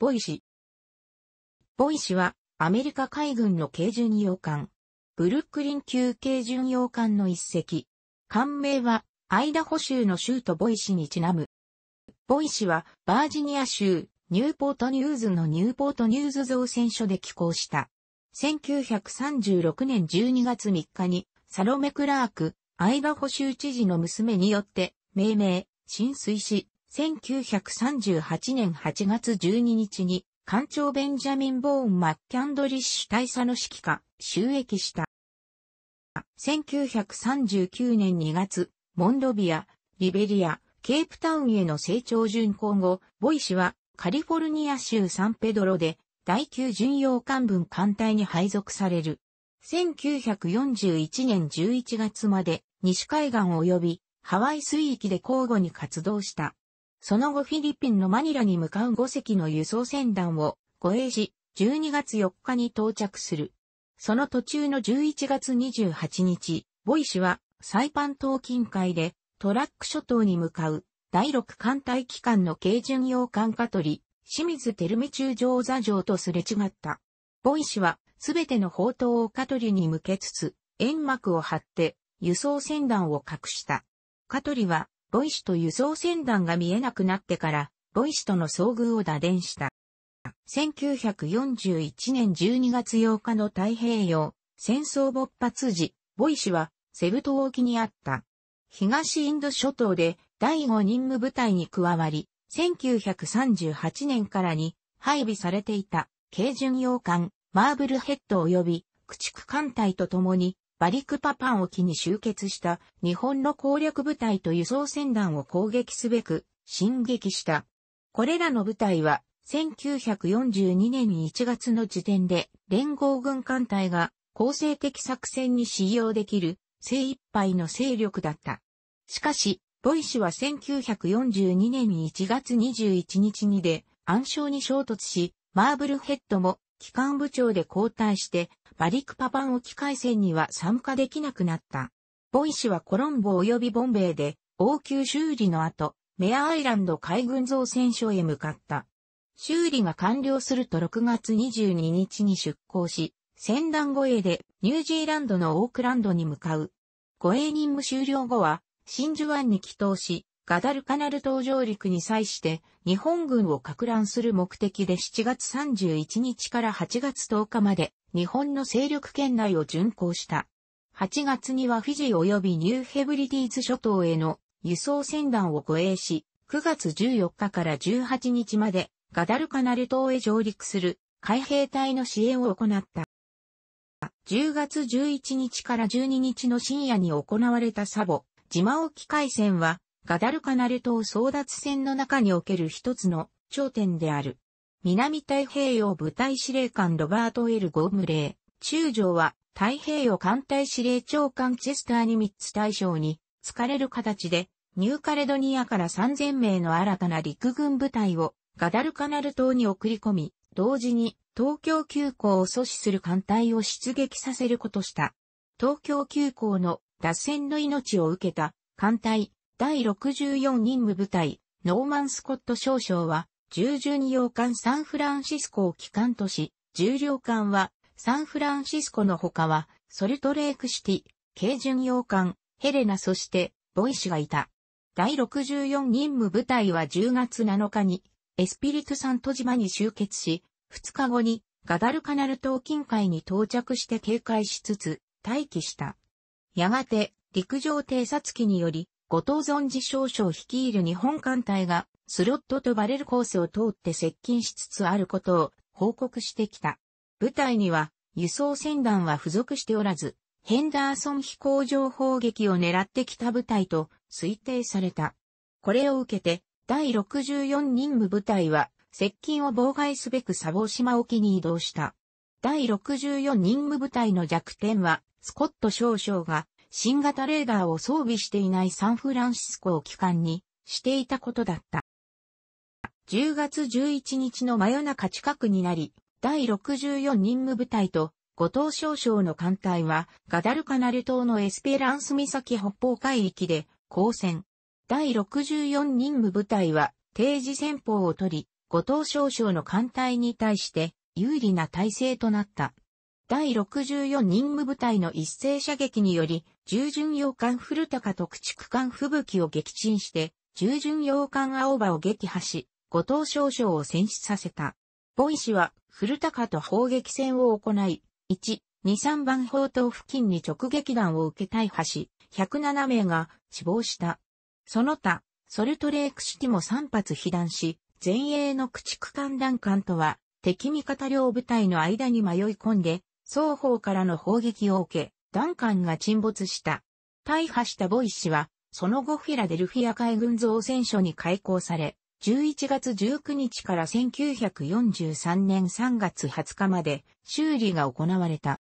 ボイシ。ボイシは、アメリカ海軍の軽巡洋艦。ブルックリン級軽巡洋艦の一隻。艦名は、アイダホ州の州都ボイシにちなむ。ボイシは、バージニア州、ニューポートニューズのニューポートニューズ造船所で寄港した。1936年12月3日に、サロメ・クラーク、アイダホ州知事の娘によって、命名、浸水し、1938年8月12日に、艦長ベンジャミン・ボーン・マッキャンドリッシュ大佐の指揮下、収益した。1939年2月、モンドビア、リベリア、ケープタウンへの成長巡航後、ボイ氏はカリフォルニア州サンペドロで第9巡洋艦分艦隊に配属される。1941年11月まで西海岸及びハワイ水域で交互に活動した。その後フィリピンのマニラに向かう5隻の輸送船団を護衛し、12月4日に到着する。その途中の11月28日、ボイ氏はサイパン島近海でトラック諸島に向かう第6艦隊機関の軽巡洋艦カトリ、清水テル美中上座城とすれ違った。ボイ氏はすべての砲塔をカトリに向けつつ、煙幕を張って輸送船団を隠した。カトリはロイシと輸送船団が見えなくなってから、ロイシとの遭遇を打電した。1941年12月8日の太平洋戦争勃発時、ボイシはセブ島沖にあった東インド諸島で第5任務部隊に加わり、1938年からに配備されていた軽巡洋艦マーブルヘッド及び駆逐艦隊と共にバリクパパン沖に集結した日本の攻略部隊と輸送船団を攻撃すべく進撃した。これらの部隊は1942年1月の時点で連合軍艦隊が構成的作戦に使用できる精一杯の勢力だった。しかし、ボイ氏は1942年1月21日にで暗礁に衝突し、マーブルヘッドも機関部長で交代してバリクパパン沖海戦には参加できなくなった。ボイ氏はコロンボ及びボンベイで、応急修理の後、メアアイランド海軍造船所へ向かった。修理が完了すると6月22日に出港し、船団護衛でニュージーランドのオークランドに向かう。護衛任務終了後は、真珠湾に帰島し、ガダルカナル島上陸に際して日本軍を拡乱する目的で7月31日から8月10日まで日本の勢力圏内を巡航した。8月にはフィジー及びニューヘブリディーズ諸島への輸送船団を護衛し、9月14日から18日までガダルカナル島へ上陸する海兵隊の支援を行った。10月11日から12日の深夜に行われたサボ、島沖海戦は、ガダルカナル島争奪戦の中における一つの頂点である。南太平洋部隊司令官ロバート・エル・ゴムレー、中将は太平洋艦隊司令長官チェスター・ニミッツ大将に、疲れる形で、ニューカレドニアから3000名の新たな陸軍部隊をガダルカナル島に送り込み、同時に東京急行を阻止する艦隊を出撃させることした。東京急行の脱線の命を受けた艦隊第64任務部隊ノーマン・スコット少将は従順洋艦サンフランシスコを機関とし、重量艦はサンフランシスコの他は、ソルトレークシティ、軽巡洋艦、ヘレナそして、ボイシがいた。第64任務部隊は10月7日に、エスピリトサント島に集結し、2日後に、ガダルカナル島近海に到着して警戒しつつ、待機した。やがて、陸上偵察機により、後藤存寺少将率いる日本艦隊が、スロットとバレルコースを通って接近しつつあることを報告してきた。部隊には、輸送船団は付属しておらず、ヘンダーソン飛行場砲撃を狙ってきた部隊と推定された。これを受けて、第64任務部隊は、接近を妨害すべく砂防島沖に移動した。第64任務部隊の弱点は、スコット少将が新型レーダーを装備していないサンフランシスコを機関にしていたことだった。10月11日の真夜中近くになり、第64任務部隊と後藤少将の艦隊はガダルカナル島のエスペランス岬北方海域で交戦。第64任務部隊は定時戦法を取り、後藤少将の艦隊に対して有利な体制となった。第64任務部隊の一斉射撃により、従順洋艦古高と駆逐艦吹雪を撃沈して、従順洋艦青葉を撃破し、後藤少将を戦死させた。ボイ氏は、古高と砲撃戦を行い、1、2、3番砲塔付近に直撃弾を受け大破し、107名が死亡した。その他、ソルトレークシティも3発被弾し、前衛の駆逐艦弾艦とは、敵味方両部隊の間に迷い込んで、双方からの砲撃を受け、ダンカンが沈没した。大破したボイ氏は、その後フィラデルフィア海軍造船所に開港され、11月19日から1943年3月20日まで修理が行われた。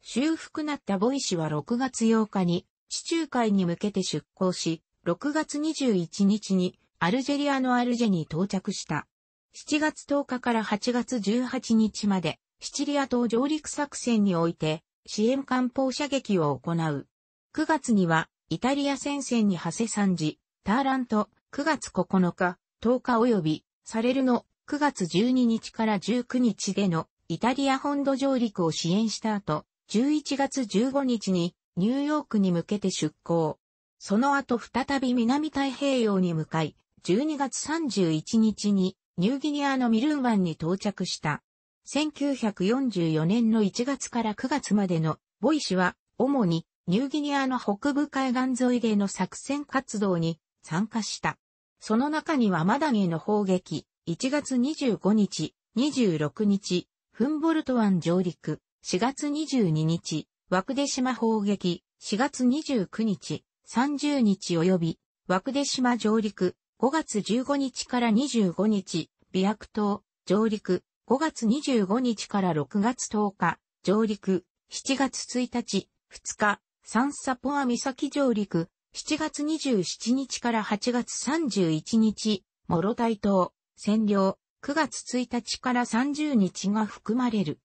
修復なったボイ氏は6月8日に地中海に向けて出港し、6月21日にアルジェリアのアルジェに到着した。7月10日から8月18日までシチリア島上陸作戦において支援艦砲射撃を行う。9月にはイタリア戦線に長谷参事、ターラント、9月9日、10日及び、サレルの9月12日から19日でのイタリア本土上陸を支援した後、11月15日にニューヨークに向けて出港。その後再び南太平洋に向かい、12月31日にニューギニアのミルン湾に到着した。1944年の1月から9月までのボイ氏は主にニューギニアの北部海岸沿いでの作戦活動に参加した。その中にはマダゲの砲撃、1月25日、26日、フンボルト湾上陸、4月22日、枠出島砲撃、4月29日、30日及び、枠出島上陸、5月15日から25日、ビアク島、上陸、5月25日から6月10日、上陸、7月1日、2日、サンサポア岬上陸、7月27日から8月31日、モロタイ島、占領、9月1日から30日が含まれる。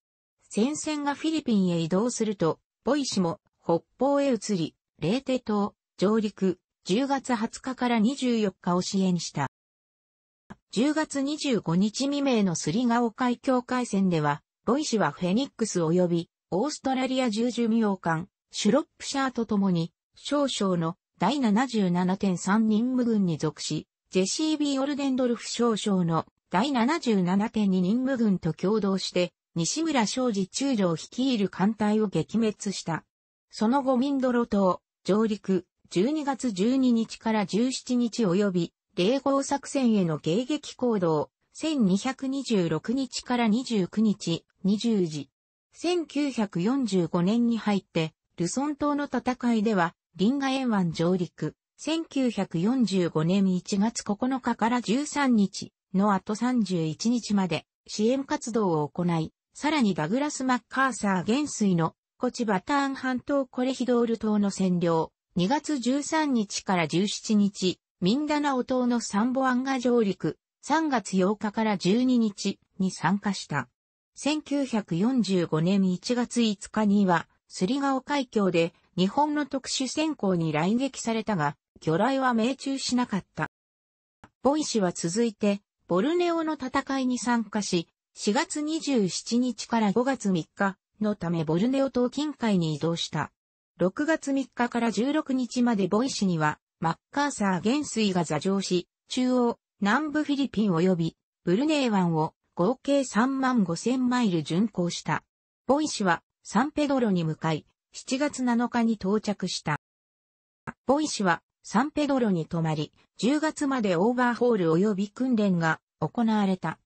戦線がフィリピンへ移動すると、ボイシも北方へ移り、レーテ島、上陸、10月20日から24日を支援した。10月25日未明のスリガオ海峡海戦では、ロイ氏はフェニックス及び、オーストラリア重巡洋艦、シュロップシャーと共に、少将の第77.3任務軍に属し、ジェシー・ビー・オルデンドルフ少将の第77.2任務軍と共同して、西村昌司中将率いる艦隊を撃滅した。その後ミンドロ島、上陸、12月12日から17日及び、迎合作戦への迎撃行動、1226日から29日、20時。1945年に入って、ルソン島の戦いでは、リンガ沿湾上陸、1945年1月9日から13日の後31日まで支援活動を行い、さらにダグラス・マッカーサー元帥のコチバターン半島コレヒドール島の占領、2月13日から17日ミンダナオ島のサンボアンガ上陸、3月8日から12日に参加した。1945年1月5日には、スリガオ海峡で日本の特殊船航に来撃されたが、魚雷は命中しなかった。ボイ氏は続いて、ボルネオの戦いに参加し、4月27日から5月3日のためボルネオ島近海に移動した。6月3日から16日までボイ氏にはマッカーサー元帥が座上し、中央、南部フィリピン及び、ブルネイ湾を合計3万5千マイル巡航した。ボイ氏はサンペドロに向かい、7月7日に到着した。ボイ氏はサンペドロに泊まり、10月までオーバーホール及び訓練が行われた。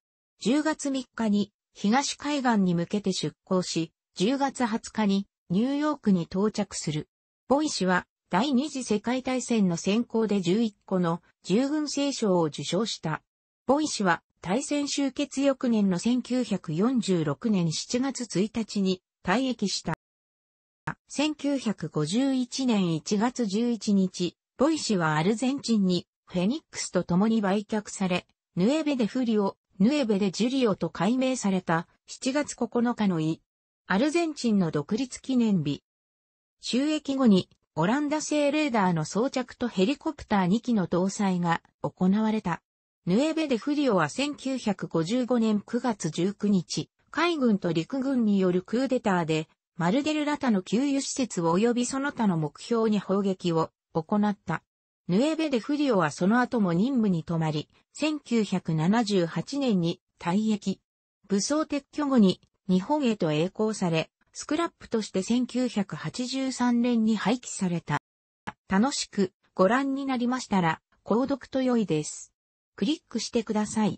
10月3日に東海岸に向けて出港し、10月20日にニューヨークに到着する。ボイ氏は第二次世界大戦の先行で11個の従軍聖賞を受賞した。ボイ氏は大戦終結翌年の1946年7月1日に退役した。1951年1月11日、ボイ氏はアルゼンチンにフェニックスと共に売却され、ヌエベでフリオ、ヌエベでジュリオと改名された7月9日のいアルゼンチンの独立記念日。収益後にオランダ製レーダーの装着とヘリコプター2機の搭載が行われた。ヌエベデフリオは1955年9月19日、海軍と陸軍によるクーデターで、マルデルラタの給油施設及びその他の目標に砲撃を行った。ヌエベデフリオはその後も任務に止まり、1978年に退役。武装撤去後に日本へと栄光され、スクラップとして1983年に廃棄された。楽しくご覧になりましたら、購読と良いです。クリックしてください。